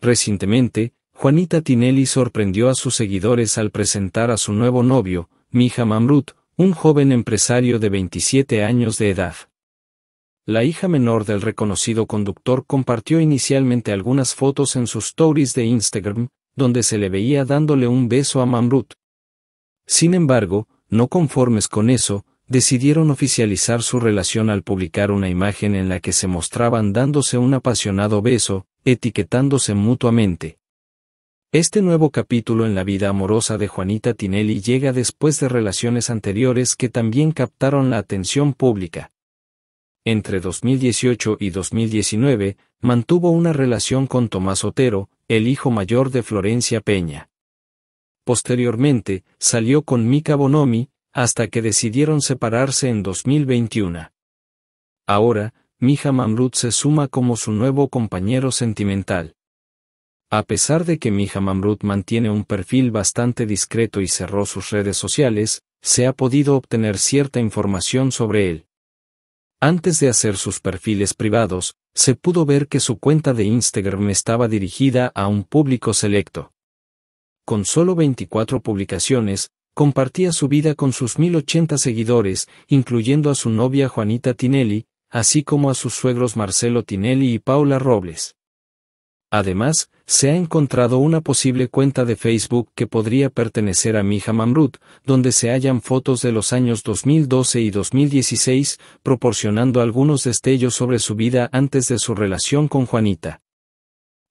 Recientemente, Juanita Tinelli sorprendió a sus seguidores al presentar a su nuevo novio, Mija Mamrut, un joven empresario de 27 años de edad. La hija menor del reconocido conductor compartió inicialmente algunas fotos en sus stories de Instagram, donde se le veía dándole un beso a Mamrut. Sin embargo, no conformes con eso, decidieron oficializar su relación al publicar una imagen en la que se mostraban dándose un apasionado beso, etiquetándose mutuamente. Este nuevo capítulo en la vida amorosa de Juanita Tinelli llega después de relaciones anteriores que también captaron la atención pública. Entre 2018 y 2019, mantuvo una relación con Tomás Otero, el hijo mayor de Florencia Peña. Posteriormente, salió con Mika Bonomi, hasta que decidieron separarse en 2021. Ahora, Mija Mamrut se suma como su nuevo compañero sentimental. A pesar de que Mija Mamrut mantiene un perfil bastante discreto y cerró sus redes sociales, se ha podido obtener cierta información sobre él. Antes de hacer sus perfiles privados, se pudo ver que su cuenta de Instagram estaba dirigida a un público selecto. Con solo 24 publicaciones, compartía su vida con sus 1080 seguidores, incluyendo a su novia Juanita Tinelli, así como a sus suegros Marcelo Tinelli y Paula Robles. Además, se ha encontrado una posible cuenta de Facebook que podría pertenecer a Mija Mamrut, donde se hallan fotos de los años 2012 y 2016, proporcionando algunos destellos sobre su vida antes de su relación con Juanita.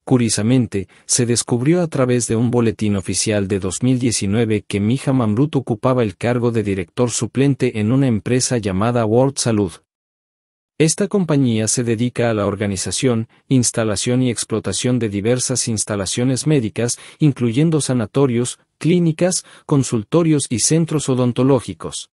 Curiosamente, se descubrió a través de un boletín oficial de 2019 que Mija Mamrut ocupaba el cargo de director suplente en una empresa llamada World Salud. Esta compañía se dedica a la organización, instalación y explotación de diversas instalaciones médicas, incluyendo sanatorios, clínicas, consultorios y centros odontológicos.